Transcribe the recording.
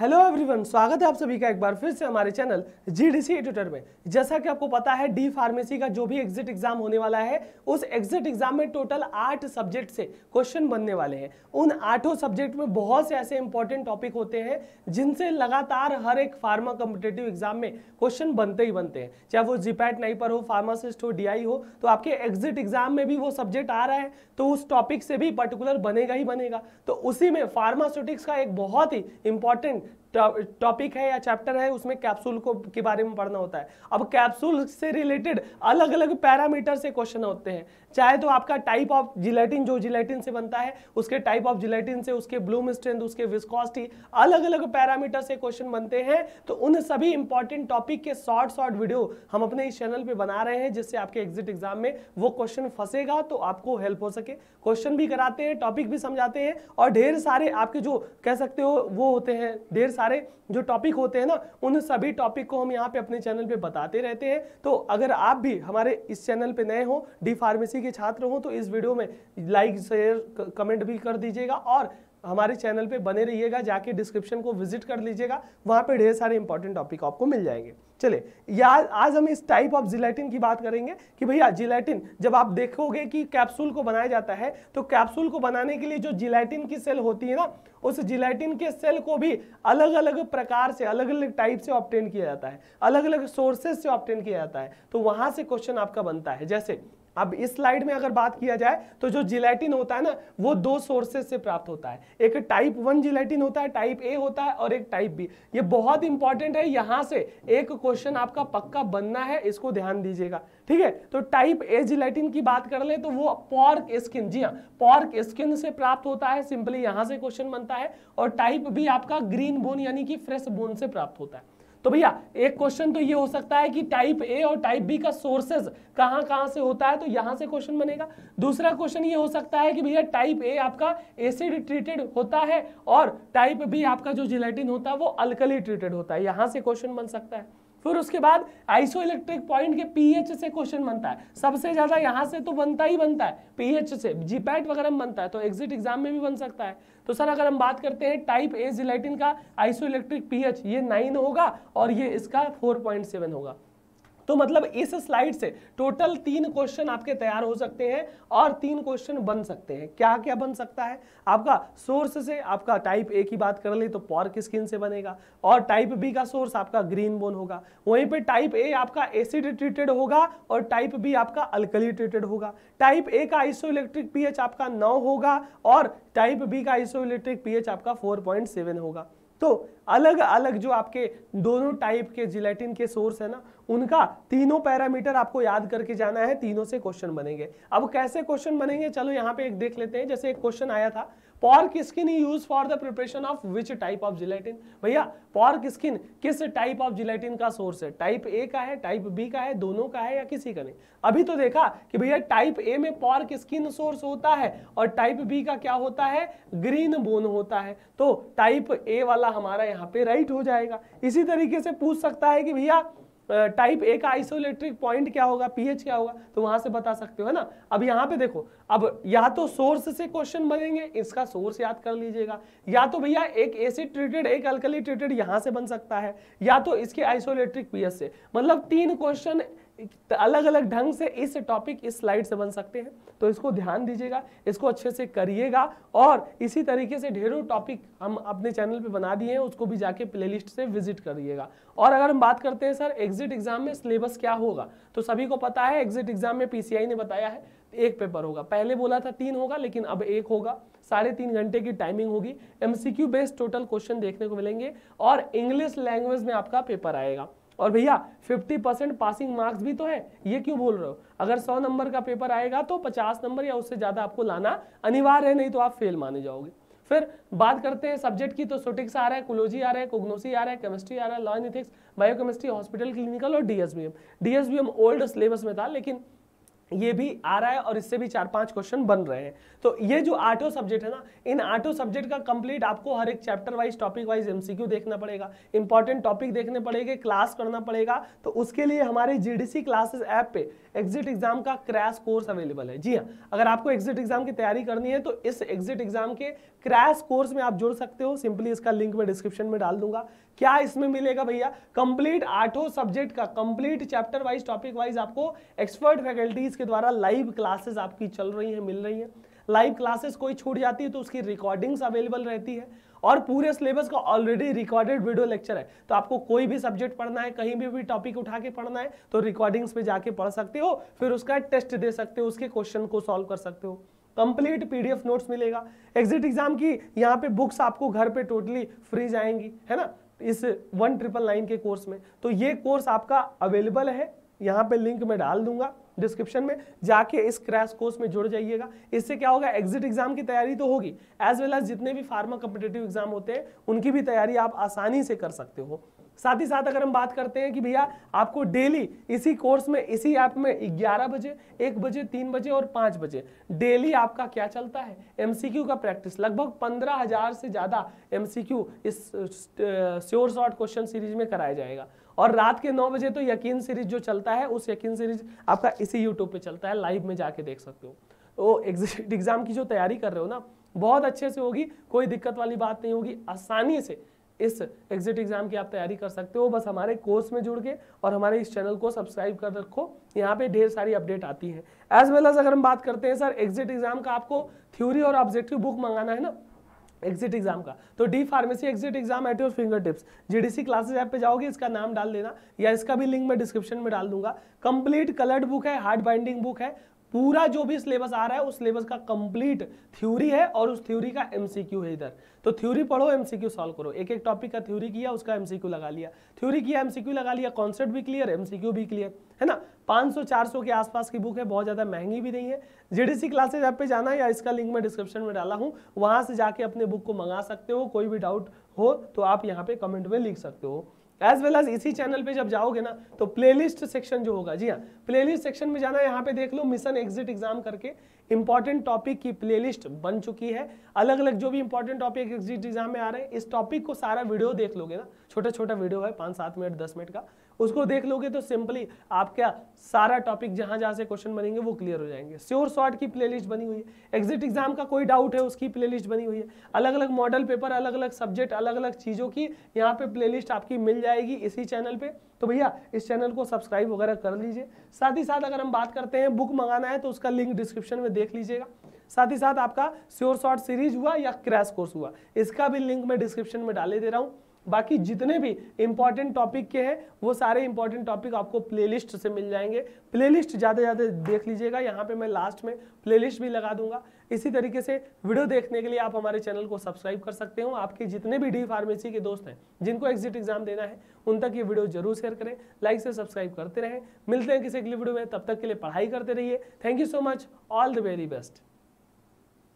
hello everyone स्वागत है आप सभी का एक बार फिर से हमारे channel G D C editor में जैसा कि आपको पता है डी फार्मेसी का जो भी एग्जिट एग्जाम होने वाला है उस एग्जिट एग्जाम में टोटल आठ सब्जेक्ट से क्वेश्चन बनने वाले हैं उन आठों सब्जेक्ट में बहुत से ऐसे इंपॉर्टेंट टॉपिक होते हैं जिनसे लगातार हर एक फार्मा कम्पिटेटिव एग्जाम में क्वेश्चन बनते ही बनते हैं चाहे वो जीपैट नहीं पर हो फार्मासिस्ट हो डी हो तो आपके एग्जिट एग्जाम में भी वो सब्जेक्ट आ रहा है तो उस टॉपिक से भी पर्टिकुलर बनेगा ही बनेगा तो उसी में फार्मास्यूटिक्स का एक बहुत ही इंपॉर्टेंट टॉपिक है या चैप्टर है उसमें कैप्सूल को के बारे में पढ़ना होता है अब कैप्सूल से रिलेटेड अलग अलग पैरामीटर से क्वेश्चन होते हैं चाहे तो आपका टाइप ऑफ जिलेटिन जो जिलेटिन से बनता है उसके टाइप ऑफ जिलेटिन से उसके ब्लूम स्ट्रेंथ उसके विस्कॉसिटी अलग अलग पैरामीटर से क्वेश्चन बनते हैं तो उन सभी इंपॉर्टेंट टॉपिक के शॉर्ट शॉर्ट वीडियो हम अपने इस चैनल पर बना रहे हैं जिससे आपके एग्जिट एग्जाम में वो क्वेश्चन फंसेगा तो आपको हेल्प हो सके क्वेश्चन भी कराते हैं टॉपिक भी समझाते हैं और ढेर सारे आपके जो कह सकते हो वो होते हैं ढेर सारे जो टॉपिक होते हैं ना उन सभी टॉपिक को हम यहाँ पे अपने चैनल पे बताते रहते हैं तो अगर आप भी हमारे इस चैनल पे नए हो डी फार्मेसी के छात्र हो तो इस वीडियो में लाइक शेयर कमेंट भी कर दीजिएगा और हमारे चैनल पे बने रहिएगा जाके डिस्क्रिप्शन को विजिट कर लीजिएगा वहाँ पे ढेर सारे इंपॉर्टेंट टॉपिक आपको मिल जाएंगे चले आज हम इस टाइप ऑफ जिलेटिन की बात करेंगे कि भैया जिलेटिन जब आप देखोगे कि कैप्सूल को बनाया जाता है तो कैप्सूल को बनाने के लिए जो जिलेटिन की सेल होती है ना उस जिलेटिन के सेल को भी अलग अलग प्रकार से अलग अलग टाइप से ऑप्टेन किया जाता है अलग अलग सोर्सेज से ऑप्टेन किया जाता है तो वहाँ से क्वेश्चन आपका बनता है जैसे अब इस स्लाइड में अगर बात किया जाए तो जो जिलेटिन होता है ना वो दो सोर्सेस से प्राप्त होता है एक टाइप वन जिलेटिन होता है टाइप ए होता है और एक टाइप बी ये बहुत इंपॉर्टेंट है यहां से एक क्वेश्चन आपका पक्का बनना है इसको ध्यान दीजिएगा ठीक है तो टाइप ए जिलेटिन की बात कर ले तो वो पॉर्क स्किन जी हाँ पॉर्क स्किन से प्राप्त होता है सिंपली यहां से क्वेश्चन बनता है और टाइप बी आपका ग्रीन बोन यानी कि फ्रेश बोन से प्राप्त होता है तो भैया एक क्वेश्चन तो ये हो सकता है कि टाइप ए और टाइप बी का सोर्सेज कहां कहां से होता है तो यहां से क्वेश्चन बनेगा दूसरा क्वेश्चन ये हो सकता है कि भैया टाइप ए आपका एसिड ट्रीटेड होता है और टाइप बी आपका जो जिलेटिन होता है वो अल्कली ट्रीटेड होता है यहां से क्वेश्चन बन सकता है फिर उसके बाद आइसो इलेक्ट्रिक पॉइंट के पीएच से क्वेश्चन बनता है सबसे ज्यादा यहाँ से तो बनता ही बनता है पीएच से जीपैट वगैरह में बनता है तो एग्जिट एग्जाम में भी बन सकता है तो सर अगर हम बात करते हैं टाइप ए जिलेटिन का आइसो इलेक्ट्रिक पीएच ये नाइन होगा और ये इसका फोर पॉइंट सेवन होगा तो मतलब इस स्लाइड से टोटल तीन क्वेश्चन आपके तैयार हो सकते हैं और तीन क्वेश्चन बन सकते हैं क्या क्या बन सकता है आपका सोर्स से आपका टाइप ए की बात कर ले तो पॉर्क स्किन से बनेगा और टाइप बी का सोर्स आपका ग्रीन बोन होगा वहीं पर टाइप ए आपका एसिड ट्रीटेड होगा और टाइप बी आपका अल्कली ट्रीटेड होगा टाइप ए का आइसो इलेक्ट्रिक पीएच आपका नौ होगा और टाइप बी का आइसो इलेक्ट्रिक पीएच आपका फोर होगा तो अलग अलग जो आपके दोनों टाइप के जिलेटिन के सोर्स है ना उनका तीनों पैरामीटर आपको याद करके जाना है तीनों से क्वेश्चन बनेंगे अब कैसे क्वेश्चन बनेंगे चलो यहाँ पे एक देख लेते हैं जैसे एक क्वेश्चन आया था pork skin use for the preparation of which type of gelatin भैया पॉर्क स्किन किस टाइप ऑफ जिलेटिन का सोर्स है टाइप ए का है टाइप बी का है दोनों का है या किसी का नहीं अभी तो देखा कि भैया टाइप ए में पॉर्क स्किन सोर्स होता है और टाइप बी का क्या होता है ग्रीन बोन होता है तो टाइप ए वाला हमारा यहाँ पे राइट हो जाएगा इसी तरीके से पूछ सकता है कि भैया टाइप ए का आइसोलेट्रिक पॉइंट क्या होगा पीएच क्या होगा तो वहां से बता सकते हो है ना अब यहाँ पे देखो अब या तो सोर्स से क्वेश्चन बनेंगे इसका सोर्स याद कर लीजिएगा या तो भैया एक एसिड ट्रीटेड एक अल्कली ट्रीटेड यहाँ से बन सकता है या तो इसके आइसोलेट्रिक पीएच से मतलब तीन क्वेश्चन तो अलग अलग ढंग से इस टॉपिक इस स्लाइड से बन सकते हैं तो इसको ध्यान दीजिएगा इसको अच्छे से करिएगा और इसी तरीके से ढेरों टॉपिक हम अपने चैनल पे बना दिए हैं उसको भी जाके प्लेलिस्ट से विजिट करिएगा और अगर हम बात करते हैं सर एग्जिट एग्जाम में सिलेबस क्या होगा तो सभी को पता है एग्जिट एग्जाम में पी ने बताया है एक पेपर होगा पहले बोला था तीन होगा लेकिन अब एक होगा साढ़े तीन घंटे की टाइमिंग होगी एमसीक्यू बेस्ड टोटल क्वेश्चन देखने को मिलेंगे और इंग्लिश लैंग्वेज में आपका पेपर आएगा और भैया 50 परसेंट पासिंग मार्क्स भी तो है ये क्यों बोल रहे हो अगर 100 नंबर का पेपर आएगा तो 50 नंबर या उससे ज़्यादा आपको लाना अनिवार्य है नहीं तो आप फेल माने जाओगे फिर बात करते हैं सब्जेक्ट की तो सोटिक्स आ रहा है कोलोजी आ रहा है कोग्नोसी आ रहा है केमिस्ट्री आ रहा है law and ethics biochemistry hospital clinical और डीएसबीएम डीएसबीएम ओल्ड सिलेबस में था लेकिन ये भी आ रहा है और इससे भी चार पांच क्वेश्चन बन रहे हैं तो ये जो आठों सब्जेक्ट है ना इन आठों सब्जेक्ट का कंप्लीट आपको हर एक chapter wise topic wise MCQ देखना पड़ेगा इंपॉर्टेंट टॉपिक देखने पड़ेंगे क्लास करना पड़ेगा तो उसके लिए हमारे जीडीसी क्लासेस ऐप पे एग्जिट एग्जाम का क्रैश कोर्स अवेलेबल है जी हाँ अगर आपको एग्जिट एग्जाम की तैयारी करनी है तो इस एग्जिट एग्जाम के क्रैश कोर्स में आप जुड़ सकते हो सिंपली इसका लिंक मैं डिस्क्रिप्शन में डाल दूंगा क्या इसमें मिलेगा भैया कंप्लीट आठों सब्जेक्ट का complete chapter wise topic wise आपको एक्सपर्ट फैकल्टीज के द्वारा लाइव क्लासेस आपकी चल रही हैं मिल रही हैं लाइव क्लासेस कोई छूट जाती है तो उसकी रिकॉर्डिंग्स अवेलेबल रहती है और पूरे सिलेबस का ऑलरेडी रिकॉर्डेड वीडियो लेक्चर है तो आपको कोई भी सब्जेक्ट पढ़ना है कहीं भी भी टॉपिक उठा के पढ़ना है तो रिकॉर्डिंग्स पे जाके पढ़ सकते हो फिर उसका टेस्ट दे सकते हो उसके क्वेश्चन को सॉल्व कर सकते हो कंप्लीट पीडीएफ नोट्स मिलेगा एग्जिट एग्जाम की यहाँ पे बुक्स आपको घर पे टोटली फ्री जाएंगी है ना इस वन ट्रिपल नाइन के कोर्स में तो ये कोर्स आपका अवेलेबल है यहाँ पे लिंक मैं डाल दूंगा डिस्क्रिप्शन में जाके इस क्रैश कोर्स में जुड़ जाइएगा इससे क्या होगा एग्जिट एग्जाम की तैयारी तो होगी एज वेल एज जितने भी फार्मा कम्पिटेटिव एग्जाम होते हैं उनकी भी तैयारी आप आसानी से कर सकते हो साथ ही साथ अगर हम बात करते हैं कि भैया आपको डेली इसी कोर्स में इसी ऐप में ग्यारह बजे एक बजे तीन बजे और पांच बजे डेली आपका क्या चलता है एमसीक्यू का प्रैक्टिस लगभग हजार से ज़्यादा एमसीक्यू इस श्योर शॉर्ट क्वेश्चन सीरीज में कराया जाएगा और रात के नौ बजे तो यकीन सीरीज जो चलता है उस यकीन सीरीज आपका इसी यूट्यूब पर चलता है लाइव में जाके देख सकते हो तो एग्जाम की जो तैयारी कर रहे हो ना बहुत अच्छे से होगी कोई दिक्कत वाली बात नहीं होगी आसानी से इस एग्जिट एग्जाम की आप तैयारी कर सकते हो बस हमारे कोर्स में जुड़ के और हमारे इस चैनल को सब्सक्राइब कर रखो यहाँ पे ढेर सारी अपडेट आती है एज वेल एज अगर हम बात करते हैं सर एग्जिट एग्जाम का आपको थ्योरी और ऑब्जेक्टिव बुक मंगाना है ना एग्जिट एग्जाम का तो D pharmacy exit exam at your finger tips GDC classes app पे जाओगे इसका नाम डाल देना या इसका भी लिंक मैं डिस्क्रिप्शन में डाल दूंगा कंप्लीट कलर्ड बुक है हार्ड बाइंडिंग बुक है पूरा जो भी सिलेबस आ रहा है उस सिलेबस का कंप्लीट थ्योरी है और उस थ्योरी का एमसीक्यू है इधर तो थ्योरी पढ़ो एमसीक्यू सॉल्व करो एक एक टॉपिक का थ्योरी किया उसका एमसीक्यू लगा लिया थ्योरी किया एमसीक्यू लगा लिया कॉन्सेप्ट भी क्लियर एमसीक्यू भी क्लियर है ना 500-400 के आसपास की बुक है बहुत ज़्यादा महंगी भी नहीं है जेडीसी क्लासेज ऐप पे जाना या इसका लिंक मैं डिस्क्रिप्शन में डाला हूँ वहां से जाके अपने बुक को मंगा सकते हो कोई भी डाउट हो तो आप यहाँ पे कमेंट में लिख सकते हो एज वेल एज इसी चैनल पे जब जाओगे ना तो प्लेलिस्ट सेक्शन जो होगा जी हाँ प्लेलिस्ट सेक्शन में जाना यहाँ पे देख लो मिशन एग्जिट एग्जाम करके इंपॉर्टेंट टॉपिक की प्लेलिस्ट बन चुकी है अलग अलग जो भी इंपॉर्टेंट टॉपिक एग्जिट एग्जाम में आ रहे हैं इस टॉपिक को सारा वीडियो देख लोगे ना छोटा छोटा वीडियो है पांच सात मिनट दस मिनट का उसको देख लोगे तो सिंपली आपका सारा टॉपिक जहाँ जहाँ से क्वेश्चन बनेंगे वो क्लियर हो जाएंगे श्योर शॉर्ट की प्लेलिस्ट बनी हुई है एग्जिट एग्जाम का कोई डाउट है उसकी प्लेलिस्ट बनी हुई है अलग अलग मॉडल पेपर अलग अलग सब्जेक्ट अलग अलग चीज़ों की यहाँ पे प्लेलिस्ट आपकी मिल जाएगी इसी चैनल पे तो भैया इस चैनल को सब्सक्राइब वगैरह कर लीजिए साथ ही साथ अगर हम बात करते हैं बुक मंगाना है तो उसका लिंक डिस्क्रिप्शन में देख लीजिएगा साथ ही साथ आपका श्योर शॉर्ट सीरीज हुआ या क्रैश कोर्स हुआ इसका भी लिंक मैं डिस्क्रिप्शन में डाले दे रहा हूँ बाकी जितने भी इंपॉर्टेंट टॉपिक के हैं वो सारे इंपॉर्टेंट टॉपिक आपको प्लेलिस्ट से मिल जाएंगे प्लेलिस्ट ज़्यादा ज़्यादा देख लीजिएगा यहाँ पे मैं लास्ट में प्लेलिस्ट भी लगा दूंगा इसी तरीके से वीडियो देखने के लिए आप हमारे चैनल को सब्सक्राइब कर सकते हो आपके जितने भी डी फार्मेसी के दोस्त हैं जिनको एग्जिट एग्जाम देना है उन तक ये वीडियो जरूर शेयर करें लाइक से सब्सक्राइब करते रहें मिलते हैं किसी अगली वीडियो में तब तक के लिए पढ़ाई करते रहिए thank you so much all the very best